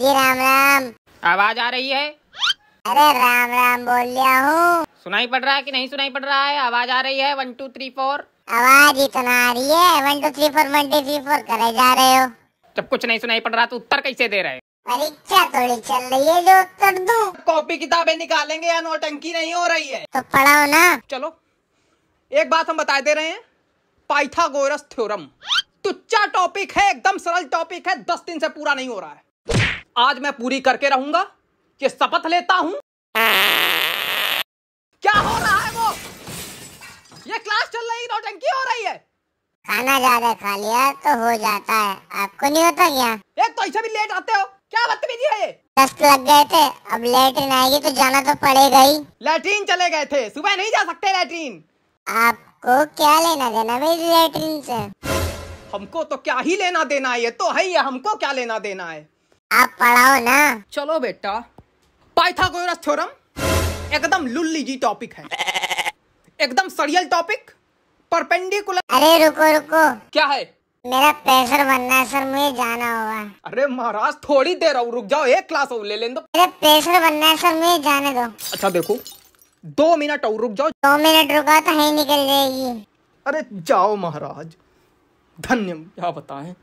जी राम राम आवाज आ रही है अरे राम राम बोल लिया हूँ सुनाई पड़ रहा है कि नहीं सुनाई पड़ रहा है आवाज आ रही है वन टू थ्री फोर आवाज इतना तो आ रही है one two three four one two three four करे जा रहे हो जब कुछ नहीं सुनाई पड़ रहा तो उत्तर कैसे दे रहे परीक्षा थोड़ी चल रही है जो उत्तर दो कॉपी किताबें निकालेंगे या नोटंकी नहीं हो रही है तो पढ़ाओ ना चलो एक बात हम बता दे रहे हैं पाइथागोरस थ्योरम तुच्चा टॉपिक है एकदम सरल टॉपिक है दस दिन से पूरा नहीं हो रहा है आज मैं पूरी करके रहूंगा कि शपथ लेता हूं क्या हो रहा है वो ये क्लास चल रही नौटंकी हो रही है खाना ज्यादा खा लिया तो हो जाता है आपको नहीं होता क्या एक तो ऐसे भी लेट आते हो क्या बदतमीजी है ये दस्त लग गए थे अब लेटरिन आएगी तो जाना तो पड़ेगा ही लेटरिन चले गए थे सुबह नहीं जा सकते लेटरिन आपको क्या लेना देना भाई लेटरिन से हमको तो क्या ही लेना देना है ये तो है ही हमको क्या लेना देना है आप पढ़ाओ ना चलो बेटा पाइथागोरस थ्योरम एकदम लुल्ली जी टॉपिक है एकदम सरियल टॉपिक परपेंडिकुलर अरे रुको रुको क्या है मेरा प्रेशर बनना है सर मुझे जाना होगा अरे महाराज थोड़ी देर और रुक जाओ एक क्लास और ले लें दो मेरा प्रेशर बनना है सर मुझे जाने दो अच्छा देखो दो मिनट और रुक जाओ दो मिनट रुका तो है निकल जाएगी अरे जाओ महाराज धन्य क्या बताएं